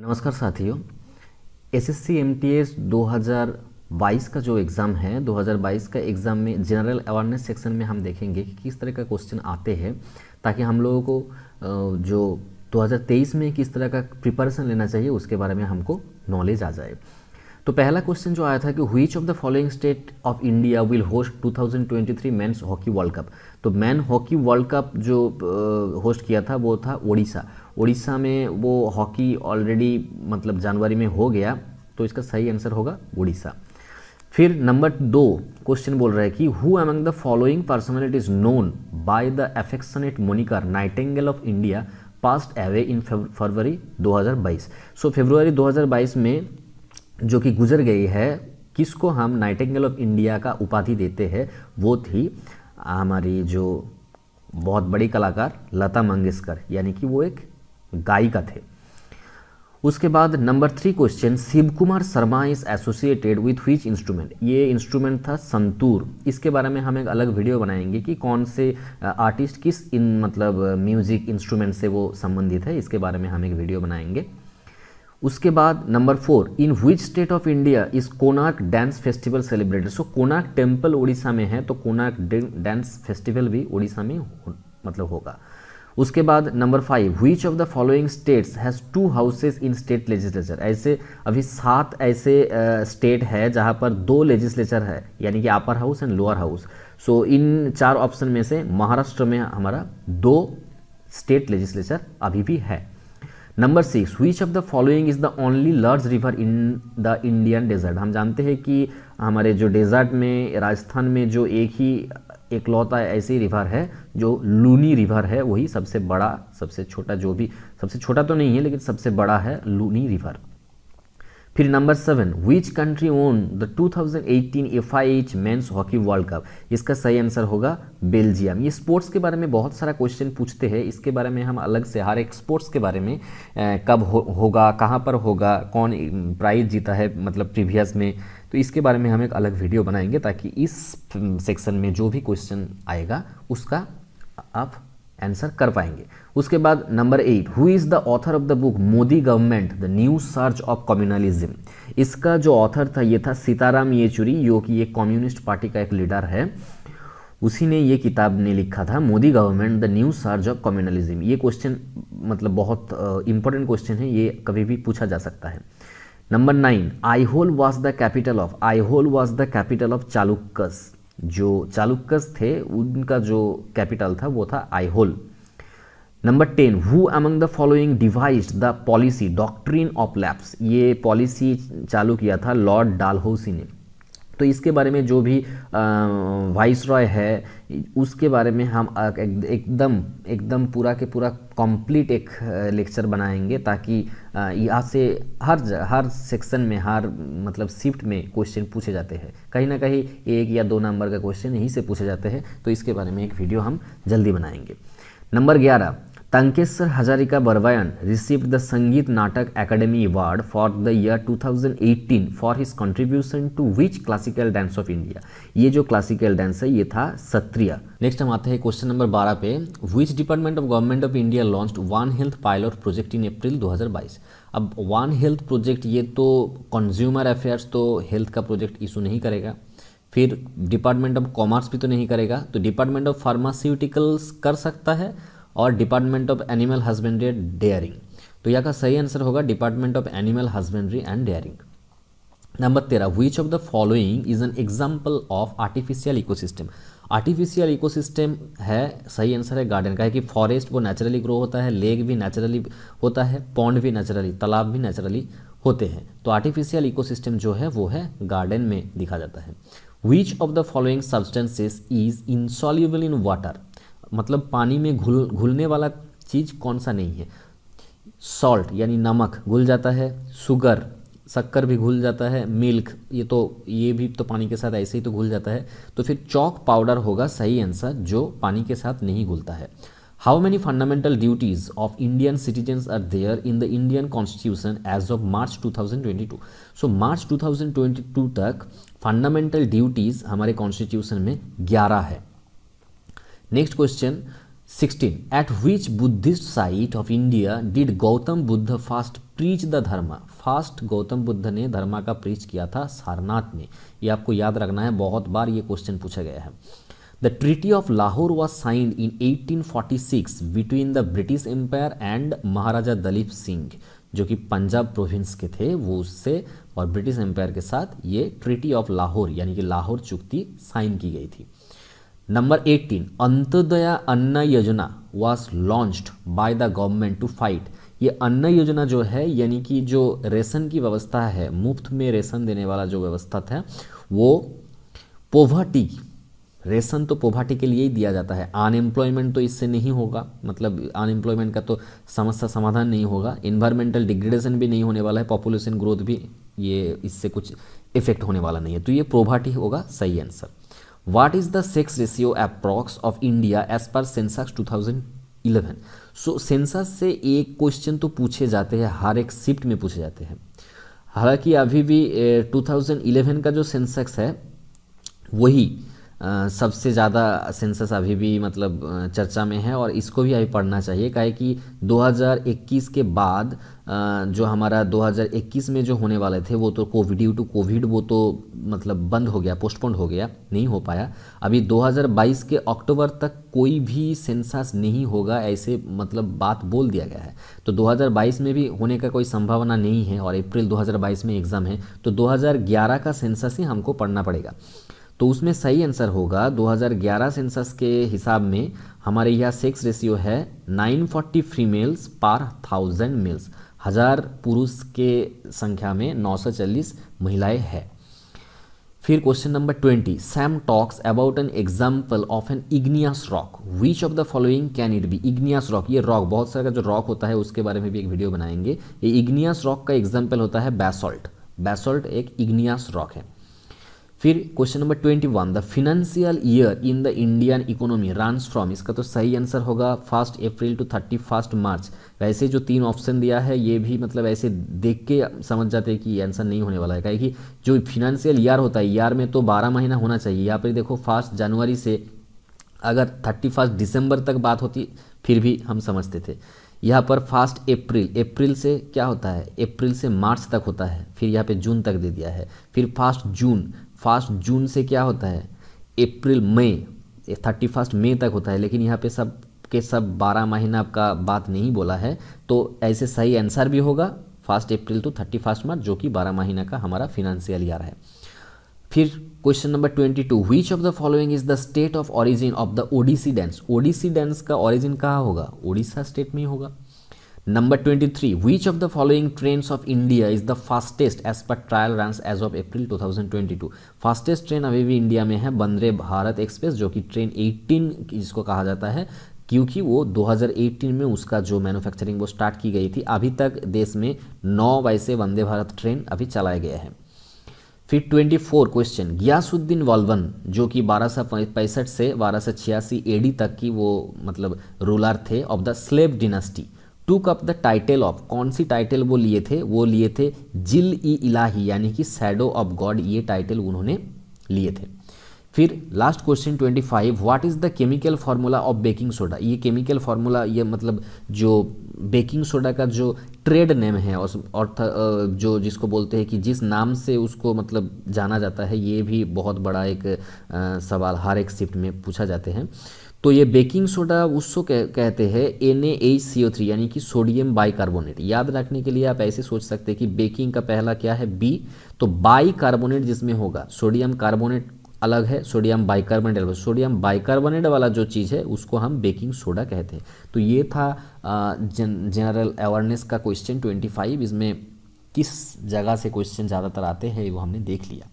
नमस्कार साथियों S S C M T S दो हज़ार बाईस का जो एग्ज़ाम है 2022 का एग्ज़ाम में जनरल अवेयरनेस सेक्शन में हम देखेंगे कि किस तरह का क्वेश्चन आते हैं ताकि हम लोगों को जो 2023 में किस तरह का प्रिपरेशन लेना चाहिए उसके बारे में हमको नॉलेज आ जाए तो पहला क्वेश्चन जो आया था कि which of the following state of India will host 2023 men's hockey world cup तो मैन हॉकी वर्ल्ड कप जो होस्ट किया था वो था ओडिशा ओडिशा में वो हॉकी ऑलरेडी मतलब जनवरी में हो गया तो इसका सही आंसर होगा उड़ीसा फिर नंबर दो क्वेश्चन बोल रहा है कि who among the following personalities known by the affectionate moniker nightingale of India passed away in February 2022 so so, फरवरी 2022 में जो कि गुजर गई है किसको हम नाइटेंगल ऑफ इंडिया का उपाधि देते हैं वो थी हमारी जो बहुत बड़ी कलाकार लता मंगेशकर यानी कि वो एक गायिका थे उसके बाद number three question Shiv Kumar Sharma is associated with which instrument ये इंस्ट्रूमेंट था संतूर इसके बारे में हम एक अलग वीडियो बनाएंगे कि कौन से आर्टिस्ट किस इन मतलब म्यूज़िक इंस्ट्रूमेंट से वो संबंधित है इसके बारे में हम एक वीडियो बनाएंगे उसके बाद number four in which state of India is Konark dance festival celebrated so Konark temple Orissa में है तो कोनार्क डांस फेस्टिवल भी उड़ीसा में हो, मतलब होगा उसके बाद number five which of the following states has two houses in state legislature ऐसे अभी सात ऐसे स्टेट uh, है जहाँ पर दो लेजिस्लेचर है यानी कि upper house and lower house so इन चार ऑप्शन में से महाराष्ट्र में हमारा दो स्टेट लेजिस्लेचर अभी भी है number six which of the following is the only large river in the Indian desert हम जानते हैं कि हमारे जो डेजर्ट में राजस्थान में जो एक ही एकलौता ऐसी रिवर है जो लूनी रिवर है वही सबसे बड़ा सबसे छोटा जो भी सबसे छोटा तो नहीं है लेकिन सबसे बड़ा है लूनी रिवर फिर number seven which country won the 2018 H men's hockey world cup इसका सही आंसर होगा बेल्जियम ये स्पोर्ट्स के बारे में बहुत सारा क्वेश्चन पूछते हैं इसके बारे में हम अलग से हर एक स्पोर्ट्स के बारे में कब हो, होगा कहाँ पर होगा कौन प्राइज जीता है मतलब प्रीवियस में तो इसके बारे में हम एक अलग वीडियो बनाएंगे ताकि इस सेक्शन में जो भी क्वेश्चन आएगा उसका आप आंसर कर पाएंगे उसके बाद number eight who is the author of the book Modi government the new search of communalism इसका जो ऑथर था ये था सीताराम येचुरी जो कि ये कम्युनिस्ट पार्टी का एक लीडर है उसी ने ये किताब ने लिखा था Modi government the new surge of communalism ये क्वेश्चन मतलब बहुत इंपॉर्टेंट uh, क्वेश्चन है ये कभी भी पूछा जा सकता है number nine Aihole was the capital of Aihole was the capital of Chalukyas जो चालुक्यस थे उनका जो कैपिटल था वो था Aihole number ten who among the following devise the policy doctrine of lapse ये पॉलिसी चालू किया था लॉर्ड डालहौसी ने तो इसके बारे में जो भी वाइस रॉय है उसके बारे में हम एकदम एकदम पूरा के पूरा कंप्लीट एक लेक्चर बनाएंगे ताकि यहाँ से हर हर सेक्शन में हर मतलब शिफ्ट में क्वेश्चन पूछे जाते हैं कहीं ना कहीं एक या दो नंबर का क्वेश्चन यहीं से पूछे जाते हैं तो इसके बारे में एक वीडियो हम जल्दी बनाएंगे नंबर ग्यारह Tankeshwar Hazarika Barvayan received the Sangeet Natak academy award for the year 2018 for his contribution to which classical dance of India ये जो क्लासिकल डांस है ये था सत्रिया नेक्स्ट हम आते हैं क्वेश्चन नंबर 12 पे which department of government of India launch one health pilot project in April 2022 अब वन हेल्थ प्रोजेक्ट ये तो कंज्यूमर अफेयर्स तो हेल्थ का प्रोजेक्ट इशू नहीं करेगा फिर डिपार्टमेंट ऑफ कॉमर्स भी तो नहीं करेगा तो डिपार्टमेंट ऑफ फार्मास्यूटिकल्स कर सकता है और department of animal husbandry and dairying तो यहाँ का सही आंसर होगा department of animal husbandry and dairying number तेरह which of the following is an example of artificial ecosystem artificial ecosystem है सही आंसर है गार्डन का है कि फॉरेस्ट वो नेचुरली ग्रो होता है लेक भी नेचुरली होता है पौंड भी नेचुरली तालाब भी नेचुरली होते हैं तो आर्टिफिशियल इकोसिस्टम जो है वो है गार्डन में दिखा जाता है which of the following substances is insoluble in water मतलब पानी में घुल घुलने वाला चीज़ कौन सा नहीं है सॉल्ट यानी नमक घुल जाता है शुगर शक्कर भी घुल जाता है मिल्क ये तो ये भी तो पानी के साथ ऐसे ही तो घुल जाता है तो फिर चौक पाउडर होगा सही आंसर जो पानी के साथ नहीं घुलता है how many fundamental duties of Indian citizens are there in the Indian constitution as of March 2022 so March 2022 तक फंडामेंटल ड्यूटीज हमारे कॉन्स्टिट्यूशन में 11 है next question sixteen at which Buddhist site of India did Gautam Buddha first preach the dharma first Gautam Buddha ने धर्मा का preach किया था सारनाथ में ये आपको याद रखना है बहुत बार ये क्वेश्चन पूछा गया है the treaty of Lahore was signed in forty six between the British empire and Maharaja Duleep Singh जो कि पंजाब प्रोविंस के थे वो उससे और ब्रिटिश एम्पायर के साथ ये ट्रिटी ऑफ लाहौर यानी कि लाहौर चुक्ति साइन की गई थी Number 18, Antyodaya Anna Yojana was launched by the government to fight ये अन्न योजना जो है यानी कि जो रेशन की व्यवस्था है मुफ्त में रेशन देने वाला जो व्यवस्था था वो पोवर्टी रेशन तो पोभाटी के लिए ही दिया जाता है अनएम्प्लॉयमेंट तो इससे नहीं होगा मतलब अनएम्प्लॉयमेंट का तो समस्या समाधान नहीं होगा इन्वायरमेंटल डिग्रेडेशन भी नहीं होने वाला है पॉपुलेशन ग्रोथ भी ये इससे कुछ इफेक्ट होने वाला नहीं है तो ये पोवर्टी होगा सही answer what is the sex ratio approx of India as per census 2011 so so, census से एक क्वेश्चन तो पूछे जाते हैं हर एक शिफ्ट में पूछे जाते हैं हालांकि अभी भी ए, 2011 का जो सेंसेक्स है वही सबसे ज़्यादा सेंसस अभी भी मतलब चर्चा में है और इसको भी अभी पढ़ना चाहिए कहे कि 2021 के बाद जो हमारा 2021 में जो होने वाले थे वो तो कोविड ड्यू टू कोविड वो तो मतलब बंद हो गया पोस्टपोन्ड हो गया नहीं हो पाया अभी 2022 के अक्टूबर तक कोई भी सेंसस नहीं होगा ऐसे मतलब बात बोल दिया गया है तो 2022 में भी होने का कोई संभावना नहीं है और अप्रैल 2022 में एग्ज़ाम है तो 2011 का सेंसस ही हमको पढ़ना पड़ेगा तो उसमें सही आंसर होगा 2011 सेंसस के हिसाब में हमारे यहाँ सेक्स रेशियो है 940 फीमेल्स पर थाउजेंड मेल्स हज़ार पुरुष के संख्या में 940 महिलाएं हैं फिर question number twenty same talks about an example of an igneous rock which of the following can it be igneous rock ये रॉक बहुत सारा जो रॉक होता है उसके बारे में भी एक वीडियो बनाएंगे ये इग्नियस रॉक का एग्जाम्पल होता है बैसॉल्ट बैसोल्ट एक इग्नियस रॉक है फिर question number twenty one the financial year in the Indian economy run from इसका तो सही आंसर होगा first April to thirty first March वैसे जो तीन ऑप्शन दिया है ये भी मतलब ऐसे देख के समझ जाते हैं कि आंसर नहीं होने वाला है क्या कि जो फिनेंशियल ईयर होता है ईयर में तो बारह महीना होना चाहिए यहाँ पर देखो फर्स्ट जनवरी से अगर थर्टी फर्स्ट दिसंबर तक बात होती फिर भी हम समझते थे यहाँ पर फास्ट अप्रैल अप्रैल से क्या होता है अप्रैल से मार्च तक होता है फिर यहाँ पे जून तक दे दिया है फिर फास्ट जून फास्ट जून से क्या होता है अप्रैल मई थर्टी फर्स्ट मई तक होता है लेकिन यहाँ पे सब के सब बारह महीना आपका बात नहीं बोला है तो ऐसे सही आंसर भी होगा first April to thirty first March जो कि बारह महीना का हमारा फिनंशियल ईयर है फिर question number twenty two which of the following is the state of origin of the Odissi dance Odissi dance का ऑरिजिन कहाँ होगा ओडिशा स्टेट में ही होगा Number 23. Which of the following trains of India is the fastest as per trial runs as of April 2022? Fastest train अभी भी India में है बंदरे Bharat express जो कि ट्रेन 18 जिसको कहा जाता है क्योंकि वो 2018 में उसका जो मैन्युफैक्चरिंग वो स्टार्ट की गई थी अभी तक देश में नौ वैसे वंदे भारत ट्रेन अभी चलाया गया है फिर 24 क्वेश्चन ग्यासुद्दीन वलवन जो कि बारह सौ पैंसठ से बारह सौ छियासी एडी तक की वो मतलब रूलर थे of the slave dynasty took up the title of कौन सी टाइटल वो लिए थे वो लिए थे जिल ई इलाही यानी कि सैडो ऑफ गॉड ये टाइटल उन्होंने लिए थे फिर last question twenty five what is the chemical formula of baking soda ये केमिकल फार्मूला ये मतलब जो बेकिंग सोडा का जो ट्रेड नेम है और जो जिसको बोलते हैं कि जिस नाम से उसको मतलब जाना जाता है ये भी बहुत बड़ा एक सवाल हर एक शिफ्ट में पूछा जाते हैं तो ये बेकिंग सोडा उसको कह, कहते हैं N A C O three यानी कि सोडियम बाइकार्बोनेट याद रखने के लिए आप ऐसे सोच सकते हैं कि बेकिंग का पहला क्या है बी तो बाइकार्बोनेट जिसमें होगा सोडियम कार्बोनेट अलग है सोडियम बाइकार्बोनेट अलग सोडियम बाइकार्बोनेट वाला जो चीज़ है उसको हम बेकिंग सोडा कहते हैं तो ये था जनरल अवेयरनेस का क्वेश्चन ट्वेंटी फाइव इसमें किस जगह से क्वेश्चन ज़्यादातर आते हैं वो हमने देख लिया